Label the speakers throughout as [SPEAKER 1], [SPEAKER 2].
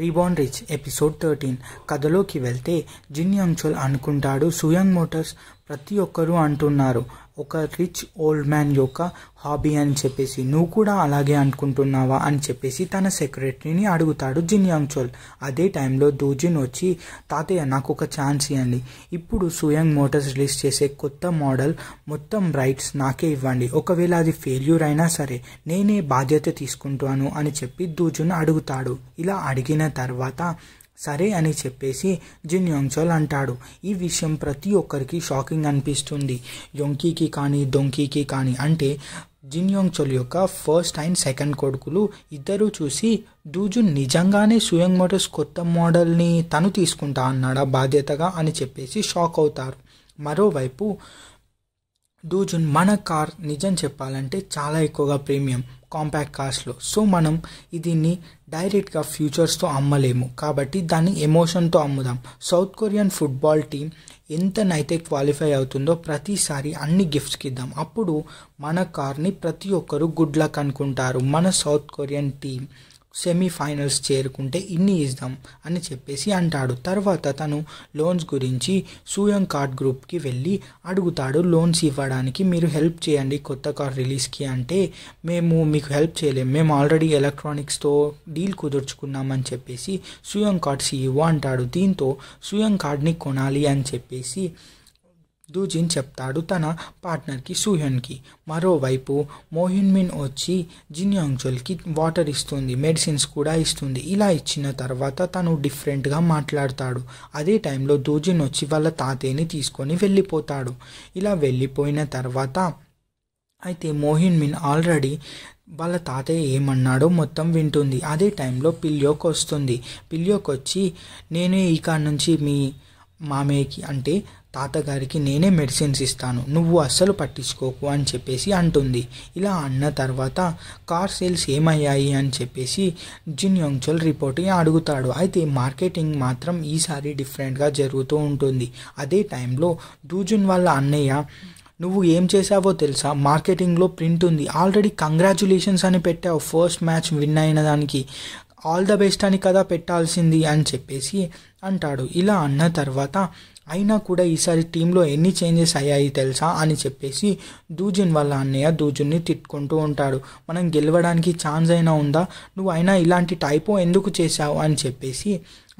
[SPEAKER 1] రీబాన్ rich episode thirteen కథలోకి వెళ్తే జిన్ చోల్ అనుకుంటాడు సుయంగ్ మోటార్స్ ప్రతి ఒక్కరూ అంటున్నారు ఒక రిచ్ ఓల్డ్ మ్యాన్ యొక్క హాబీ అని చెప్పేసి నువ్వు కూడా అలాగే అనుకుంటున్నావా అని చెప్పేసి తన సెక్రటరీని అడుగుతాడు జిన్యాంగ్ చోల్ అదే టైంలో దూజిన్ వచ్చి తాతయ్య నాకు ఒక ఛాన్స్ ఇవ్వండి ఇప్పుడు సుయంగ్ మోటార్స్ రిలీజ్ చేసే కొత్త మోడల్ మొత్తం రైట్స్ నాకే ఇవ్వండి ఒకవేళ అది ఫెయిల్యూర్ అయినా సరే నేనే బాధ్యత తీసుకుంటాను అని చెప్పి దూజున్ అడుగుతాడు ఇలా అడిగిన తర్వాత సరే అని చెప్పేసి జిన్ యోంగ్చోల్ అంటాడు ఈ విషయం ప్రతి ఒక్కరికి షాకింగ్ అనిపిస్తుంది యొంకీకి కానీ డొంకీకి కానీ అంటే జిన్ యోంగ్చోల్ యొక్క ఫస్ట్ అండ్ సెకండ్ కొడుకులు ఇద్దరూ చూసి డూజున్ నిజంగానే సుయంగ్ మోటార్స్ కొత్త మోడల్ని తను తీసుకుంటా అన్నాడా బాధ్యతగా అని చెప్పేసి షాక్ అవుతారు మరోవైపు డూజున్ మన కార్ నిజం చెప్పాలంటే చాలా ఎక్కువగా ప్రీమియం కాంపాక్ట్ కాస్ట్లో సో మనం దీన్ని డైరెక్ట్గా ఫ్యూచర్స్తో అమ్మలేము కాబట్టి దాన్ని ఎమోషన్తో అమ్ముదాం సౌత్ కొరియన్ ఫుట్బాల్ టీం ఎంతనైతే క్వాలిఫై అవుతుందో ప్రతిసారి అన్ని గిఫ్ట్స్కి ఇద్దాం అప్పుడు మన కార్ని ప్రతి ఒక్కరు గుడ్ లక్ అనుకుంటారు మన సౌత్ కొరియన్ టీం సెమీఫైనల్స్ చేరుకుంటే ఇన్ని ఇద్దాం అని చెప్పేసి అంటాడు తర్వాత తను లోన్స్ గురించి సూయం కార్డ్ గ్రూప్కి వెళ్ళి అడుగుతాడు లోన్స్ ఇవ్వడానికి మీరు హెల్ప్ చేయండి కొత్త కార్ రిలీజ్కి అంటే మేము మీకు హెల్ప్ చేయలేము మేము ఆల్రెడీ ఎలక్ట్రానిక్స్తో డీల్ కుదుర్చుకున్నామని చెప్పేసి సూయం కార్డ్ సీఈఓ అంటాడు దీంతో సూయం కార్డ్ని కొనాలి అని చెప్పేసి దూజిన్ చెప్తాడు తన పార్ట్నర్కి సూహ్యన్కి మరోవైపు మోహిన్మిన్ వచ్చి జిన్ వాటర్ ఇస్తుంది మెడిసిన్స్ కూడా ఇస్తుంది ఇలా ఇచ్చిన తర్వాత తను డిఫరెంట్గా మాట్లాడతాడు అదే టైంలో దూజిన్ వచ్చి వాళ్ళ తాతయ్యని తీసుకొని వెళ్ళిపోతాడు ఇలా వెళ్ళిపోయిన తర్వాత అయితే మోహిన్మిన్ ఆల్రెడీ వాళ్ళ తాతయ్య ఏమన్నాడో మొత్తం వింటుంది అదే టైంలో పిల్లోకి వస్తుంది పిల్లోకి వచ్చి నేను ఇక్కడ నుంచి మీ మామయ్యకి అంటే తాతగారికి నేనే మెడిసిన్స్ ఇస్తాను నువ్వు అస్సలు పట్టించుకోకు అని చెప్పేసి అంటుంది ఇలా అన్న తర్వాత కార్ సేల్స్ ఏమయ్యాయి అని చెప్పేసి జిన్ యోంగ్చోల్ రిపోర్ట్ని అడుగుతాడు అయితే మార్కెటింగ్ మాత్రం ఈసారి డిఫరెంట్గా జరుగుతూ ఉంటుంది అదే టైంలో దూజున్ వాళ్ళ అన్నయ్య నువ్వు ఏం చేసావో తెలుసా మార్కెటింగ్లో ప్రింట్ ఉంది ఆల్రెడీ కంగ్రాచులేషన్స్ అని పెట్టావు ఫస్ట్ మ్యాచ్ విన్ అయిన దానికి ఆల్ ద బెస్ట్ అని కదా పెట్టాల్సింది అని చెప్పేసి అంటాడు ఇలా అన్న తర్వాత అయినా కూడా ఈసారి టీంలో ఎన్ని చేంజెస్ అయ్యాయి తెలుసా అని చెప్పేసి దూజిన్ వాళ్ళ అన్నయ్య దూజున్ని తిట్టుకుంటూ ఉంటాడు మనం గెలవడానికి ఛాన్స్ అయినా ఉందా నువ్వు అయినా ఇలాంటి టైపో ఎందుకు చేశావు అని చెప్పేసి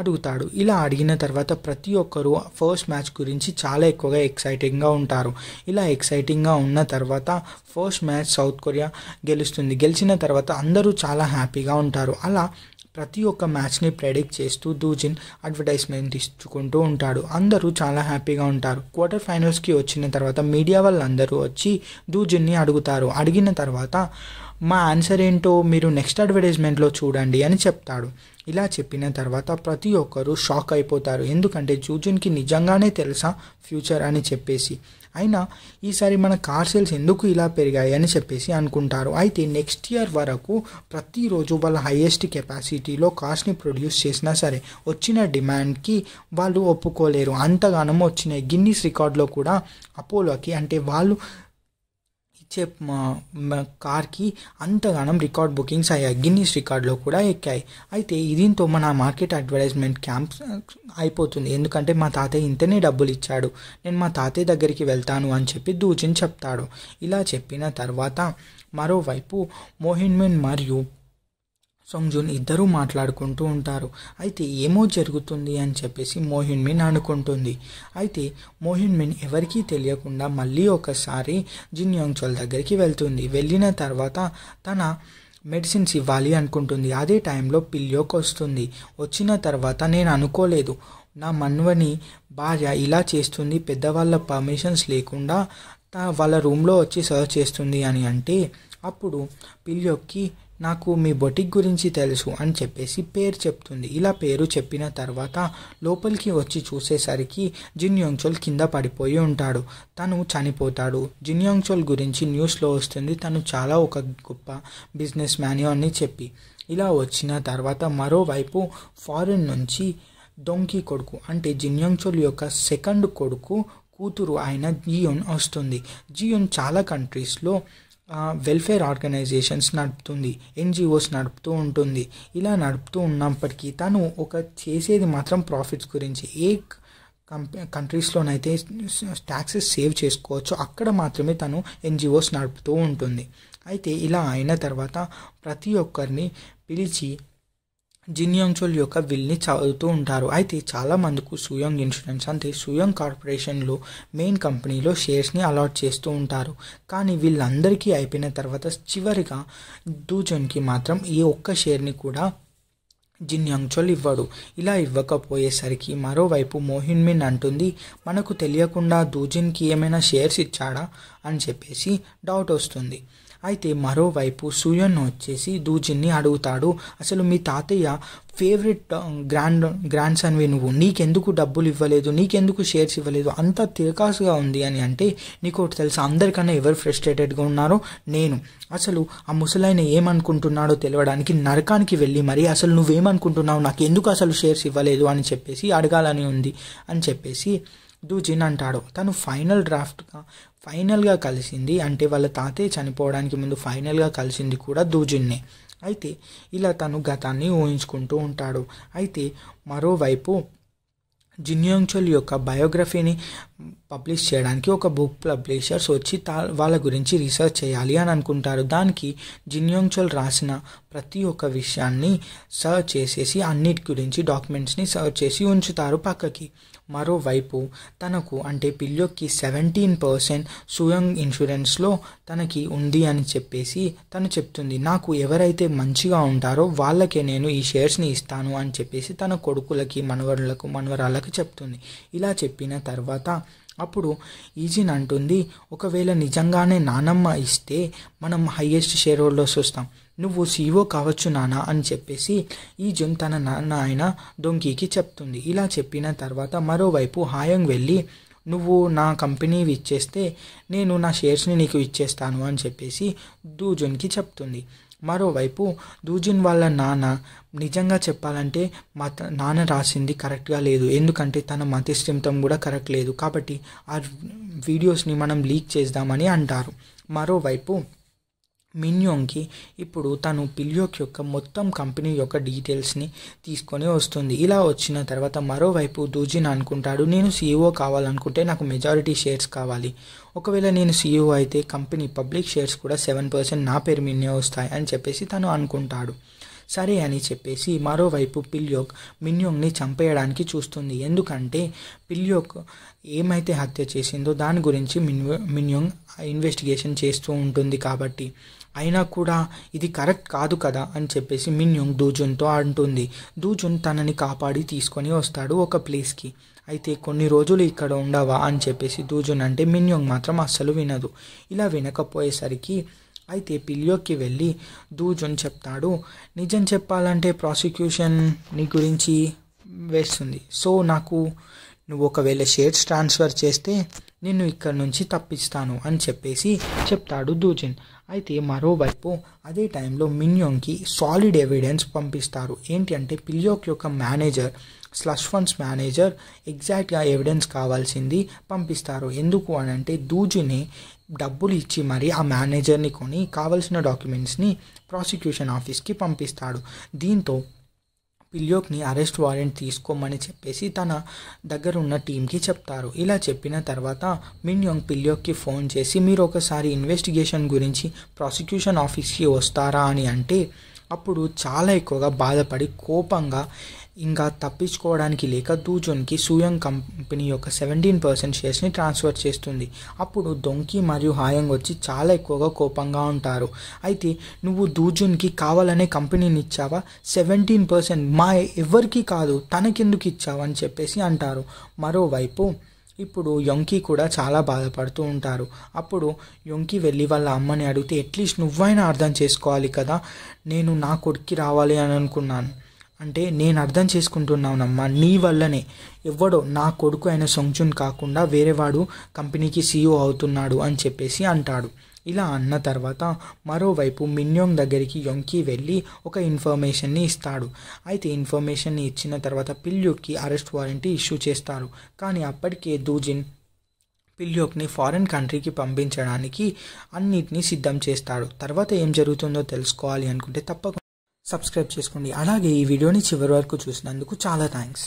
[SPEAKER 1] అడుగుతాడు ఇలా అడిగిన తర్వాత ప్రతి ఒక్కరూ ఫస్ట్ మ్యాచ్ గురించి చాలా ఎక్కువగా ఎక్సైటింగ్గా ఉంటారు ఇలా ఎక్సైటింగ్గా ఉన్న తర్వాత ఫస్ట్ మ్యాచ్ సౌత్ కొరియా గెలుస్తుంది గెలిచిన తర్వాత అందరూ చాలా హ్యాపీగా ఉంటారు అలా ప్రతి ఒక్క మ్యాచ్ని ప్రెడిక్ట్ చేస్తూ దూజిన్ అడ్వర్టైజ్మెంట్ ఇచ్చుకుంటూ ఉంటాడు అందరూ చాలా హ్యాపీగా ఉంటారు క్వార్టర్ ఫైనల్స్కి వచ్చిన తర్వాత మీడియా వాళ్ళందరూ వచ్చి దూజిన్ని అడుగుతారు అడిగిన తర్వాత మా ఆన్సర్ ఏంటో మీరు నెక్స్ట్ అడ్వర్టైజ్మెంట్లో చూడండి అని చెప్తాడు ఇలా చెప్పిన తర్వాత ప్రతి ఒక్కరూ షాక్ అయిపోతారు ఎందుకంటే జూజిన్కి నిజంగానే తెలుసా ఫ్యూచర్ అని చెప్పేసి అయినా ఈసారి మన కార్ సేల్స్ ఎందుకు ఇలా పెరిగాయి అని చెప్పేసి అనుకుంటారు అయితే నెక్స్ట్ ఇయర్ వరకు ప్రతిరోజు వాళ్ళ హైయెస్ట్ కెపాసిటీలో కార్స్ని ప్రొడ్యూస్ చేసినా సరే వచ్చిన డిమాండ్కి వాళ్ళు ఒప్పుకోలేరు అంతగానం వచ్చినాయి గిన్నీస్ రికార్డ్లో కూడా అపోలోకి అంటే వాళ్ళు చెప్ కార్కి అంతగానం రికార్డ్ బుకింగ్స్ అయ్యాయి గిన్నీస్ రికార్డ్లో కూడా ఎక్కాయి అయితే దీంతో మన మార్కెట్ అడ్వర్టైజ్మెంట్ క్యాంప్ అయిపోతుంది ఎందుకంటే మా తాతయ్య ఇంతనే డబ్బులు ఇచ్చాడు నేను మా తాతయ్య దగ్గరికి వెళ్తాను అని చెప్పి దూచిని చెప్తాడు ఇలా చెప్పిన తర్వాత మరోవైపు మోహిన్మెన్ మరియు సంజున్ ఇద్దరూ మాట్లాడుకుంటూ ఉంటారు అయితే ఏమో జరుగుతుంది అని చెప్పేసి మోహిన్మిన్ అనుకుంటుంది అయితే మోహిన్మిన్ ఎవరికీ తెలియకుండా మళ్ళీ ఒకసారి జిన్ దగ్గరికి వెళ్తుంది వెళ్ళిన తర్వాత తన మెడిసిన్స్ ఇవ్వాలి అనుకుంటుంది అదే టైంలో పిల్లోకి వస్తుంది వచ్చిన తర్వాత నేను అనుకోలేదు నా మన్వని భార్య ఇలా చేస్తుంది పెద్దవాళ్ళ పర్మిషన్స్ లేకుండా వాళ్ళ రూమ్లో వచ్చి సర్వ్ చేస్తుంది అని అంటే అప్పుడు పిల్లొక్కి నాకు మీ బొటిక్ గురించి తెలుసు అని చెప్పేసి పేరు చెప్తుంది ఇలా పేరు చెప్పిన తర్వాత లోపలికి వచ్చి చూసేసరికి జిన్ కింద పడిపోయి ఉంటాడు తను చనిపోతాడు జిన్ గురించి న్యూస్లో వస్తుంది తను చాలా ఒక గొప్ప బిజినెస్ మ్యాన్ అని చెప్పి ఇలా వచ్చిన తర్వాత మరోవైపు ఫారిన్ నుంచి డొంకి కొడుకు అంటే జిన్యోంగ్చోల్ యొక్క సెకండ్ కొడుకు కూతురు అయిన జియోన్ వస్తుంది జియోన్ చాలా కంట్రీస్లో వెల్ఫేర్ ఆర్గనైజేషన్స్ నడుపుతుంది ఎన్జిఓస్ నడుపుతూ ఉంటుంది ఇలా నడుపుతూ ఉన్నప్పటికీ తను ఒక చేసేది మాత్రం ప్రాఫిట్స్ గురించి ఏ కంట్రీస్లోనైతే ట్యాక్సెస్ సేవ్ చేసుకోవచ్చు అక్కడ మాత్రమే తను ఎన్జిఓస్ నడుపుతూ ఉంటుంది అయితే ఇలా అయిన తర్వాత ప్రతి ఒక్కరిని పిలిచి జిన్యోంచోల్ యొక్క విల్ని చదువుతూ ఉంటారు అయితే చాలామందికి సుయోంగ్ ఇన్సూరెన్స్ అంటే సుయోంగ్ కార్పొరేషన్లో మెయిన్ కంపెనీలో షేర్స్ని అలాట్ చేస్తూ ఉంటారు కానీ వీళ్ళందరికీ అయిపోయిన తర్వాత చివరిగా దూజన్కి మాత్రం ఈ ఒక్క షేర్ని కూడా జిన్ యంగ్చోల్ ఇవ్వడు ఇలా ఇవ్వకపోయేసరికి మరోవైపు మోహిన్ మిన్ అంటుంది మనకు తెలియకుండా దూజిన్కి ఏమైనా షేర్స్ ఇచ్చాడా అని చెప్పేసి డౌట్ వస్తుంది అయితే మరోవైపు సూయన్ వచ్చేసి దూజిన్ని అడుగుతాడు అసలు మీ తాతయ్య ఫేవరెట్ గ్రాండ్ గ్రాండ్ సన్వి నువ్వు నీకెందుకు డబ్బులు ఇవ్వలేదు నీకెందుకు షేర్స్ ఇవ్వలేదు అంత తిరకాసుగా ఉంది అని అంటే నీకు ఒకటి తెలుసు అందరికన్నా ఎవరు ఫ్రస్ట్రేటెడ్గా ఉన్నారో నేను అసలు ఆ ముసలాయన ఏమనుకుంటున్నాడో తెలియడానికి నరకానికి వెళ్ళి మరి అసలు నువ్వేమనుకుంటున్నావు నాకు ఎందుకు అసలు షేర్స్ ఇవ్వలేదు అని చెప్పేసి అడగాలని ఉంది అని చెప్పేసి దూజిన్ అంటాడు తను ఫైనల్ డ్రాఫ్ట్గా ఫైనల్గా కలిసింది అంటే వాళ్ళ తాతయ్య చనిపోవడానికి ముందు ఫైనల్గా కలిసింది కూడా దూజిన్నే అయితే ఇలా తను గతాన్ని ఊహించుకుంటూ ఉంటాడు అయితే మరోవైపు జిన్యోంగ్చుల్ యొక్క బయోగ్రఫీని పబ్లిష్ చేయడానికి ఒక బుక్ పబ్లిషర్స్ వచ్చి తా వాళ్ళ గురించి రీసెర్చ్ చేయాలి అని అనుకుంటారు దానికి జిన్యోంగ్చుల్ రాసిన ప్రతి ఒక్క విషయాన్ని సర్వ్ చేసేసి అన్నిటి గురించి డాక్యుమెంట్స్ని సర్వ్ చేసి ఉంచుతారు పక్కకి మరోవైపు తనకు అంటే పిల్లోకి సెవెంటీన్ పర్సెంట్ సుయంగ్ ఇన్సూరెన్స్లో తనకి ఉంది అని చెప్పేసి తను చెప్తుంది నాకు ఎవరైతే మంచిగా ఉంటారో వాళ్ళకే నేను ఈ షేర్స్ని ఇస్తాను అని చెప్పేసి తన కొడుకులకి మనవరులకు మనవరాలకు చెప్తుంది ఇలా చెప్పిన తర్వాత అప్పుడు ఈజీన్ అంటుంది ఒకవేళ నిజంగానే నానమ్మ ఇస్తే మనం హయ్యెస్ట్ షేర్ హోల్డర్స్ వస్తాం నువ్వు సీఓ e కావచ్చు నాన్న అని చెప్పేసి జున్ తన నాన్న ఆయన డొంకీకి చెప్తుంది ఇలా చెప్పిన తర్వాత మరోవైపు హాయంగ్ వెళ్ళి నువ్వు నా కంపెనీ ఇచ్చేస్తే నేను నా షేర్స్ని నీకు ఇచ్చేస్తాను అని చెప్పేసి దూజున్కి చెప్తుంది మరోవైపు దూజిన్ వాళ్ళ నాన్న నిజంగా చెప్పాలంటే మా నాన్న రాసింది కరెక్ట్గా లేదు ఎందుకంటే తన మతిష్టంతం కూడా కరెక్ట్ లేదు కాబట్టి ఆ వీడియోస్ని మనం లీక్ చేద్దామని అంటారు మరోవైపు మిన్యోంగ్కి ఇప్పుడు తను పిల్యోక్ యొక్క మొత్తం కంపెనీ యొక్క డీటెయిల్స్ని తీసుకొని వస్తుంది ఇలా వచ్చిన తర్వాత మరోవైపు దూజిన్ అనుకుంటాడు నేను సీఈఓ కావాలనుకుంటే నాకు మెజారిటీ షేర్స్ కావాలి ఒకవేళ నేను సీఈఓ అయితే కంపెనీ పబ్లిక్ షేర్స్ కూడా సెవెన్ పర్సెంట్ నా పేరు మీదనే వస్తాయి అని చెప్పేసి తను అనుకుంటాడు సరే అని చెప్పేసి మరోవైపు పిల్యోక్ మిన్యోంగ్ని చంపేయడానికి చూస్తుంది ఎందుకంటే పిల్యోక్ ఏమైతే హత్య చేసిందో దాని గురించి మిన్యో మిన్యోంగ్ ఇన్వెస్టిగేషన్ చేస్తూ ఉంటుంది కాబట్టి అయినా కూడా ఇది కరెక్ట్ కాదు కదా అని చెప్పేసి మిన్యోంగ్ దూజున్తో అంటుంది దూజున్ తనని కాపాడి తీసుకొని వస్తాడు ఒక ప్లేస్కి అయితే కొన్ని రోజులు ఇక్కడ ఉండవా అని చెప్పేసి దూజున్ అంటే మిన్యోంగ్ మాత్రం అస్సలు వినదు ఇలా వినకపోయేసరికి అయితే పిల్లోకి వెళ్ళి దూజన్ చెప్తాడు నిజం చెప్పాలంటే ప్రాసిక్యూషన్ నీ గురించి వేస్తుంది సో నాకు నువ్వు ఒకవేళ షేర్స్ ట్రాన్స్ఫర్ చేస్తే నిన్ను ఇక్కడ నుంచి తప్పిస్తాను అని చెప్పేసి చెప్తాడు దూజన్ అయితే మరోవైపు అదే టైంలో మిన్యోన్కి సాలిడ్ ఎవిడెన్స్ పంపిస్తారు ఏంటి అంటే పిల్యోక్ యొక్క మేనేజర్ స్లష్ ఫండ్స్ మేనేజర్ ఎగ్జాక్ట్గా ఎవిడెన్స్ కావాల్సింది పంపిస్తారు ఎందుకు అని అంటే దూజుని డబ్బులు ఇచ్చి మరి ఆ మేనేజర్ని కొని కావలసిన డాక్యుమెంట్స్ని ప్రాసిక్యూషన్ ఆఫీస్కి పంపిస్తాడు దీంతో పిల్యోక్ని అరెస్ట్ వారెంట్ తీసుకోమని చెప్పేసి తన దగ్గర ఉన్న టీంకి చెప్తారు ఇలా చెప్పిన తర్వాత మిన్యోంగ్ పిల్యోక్కి ఫోన్ చేసి మీరు ఒకసారి ఇన్వెస్టిగేషన్ గురించి ప్రాసిక్యూషన్ ఆఫీస్కి వస్తారా అని అంటే అప్పుడు చాలా ఎక్కువగా బాధపడి కోపంగా ఇంకా తప్పించుకోవడానికి లేక దూజోన్కి సూయంగ్ కంపెనీ యొక్క సెవెంటీన్ పర్సెంట్ షేర్స్ని ట్రాన్స్ఫర్ చేస్తుంది అప్పుడు దొంకి మరియు హాయంగ్ వచ్చి చాలా ఎక్కువగా కోపంగా ఉంటారు అయితే నువ్వు దూజున్కి కావాలనే కంపెనీని ఇచ్చావా సెవెంటీన్ పర్సెంట్ మా ఎవరికి కాదు తనకెందుకు అని చెప్పేసి అంటారు మరోవైపు ఇప్పుడు యొంకి కూడా చాలా బాధపడుతూ ఉంటారు అప్పుడు యొంకి వెళ్ళి వాళ్ళ అమ్మని అడిగితే అట్లీస్ట్ నువ్వైనా అర్థం చేసుకోవాలి కదా నేను నా కొడుక్కి రావాలి అని అనుకున్నాను అంటే నేను అర్థం చేసుకుంటున్నానమ్మా నీ వల్లనే ఎవడో నా కొడుకు అయిన సొంగ్చున్ కాకుండా వేరేవాడు కంపెనీకి సీఈఓ అవుతున్నాడు అని చెప్పేసి అంటాడు ఇలా అన్న తర్వాత మరోవైపు మిన్యోంగ్ దగ్గరికి యొంకి వెళ్ళి ఒక ఇన్ఫర్మేషన్ని ఇస్తాడు అయితే ఇన్ఫర్మేషన్ని ఇచ్చిన తర్వాత పిల్యుక్కి అరెస్ట్ వారెంట్ ఇష్యూ చేస్తారు కానీ అప్పటికే దూజిన్ పిల్యోక్ని ఫారిన్ కంట్రీకి పంపించడానికి అన్నిటినీ సిద్ధం చేస్తాడు తర్వాత ఏం జరుగుతుందో తెలుసుకోవాలి అనుకుంటే తప్పకుండా సబ్స్క్రైబ్ చేసుకోండి అలాగే ఈ వీడియోని చివరి వరకు చూసినందుకు చాలా థ్యాంక్స్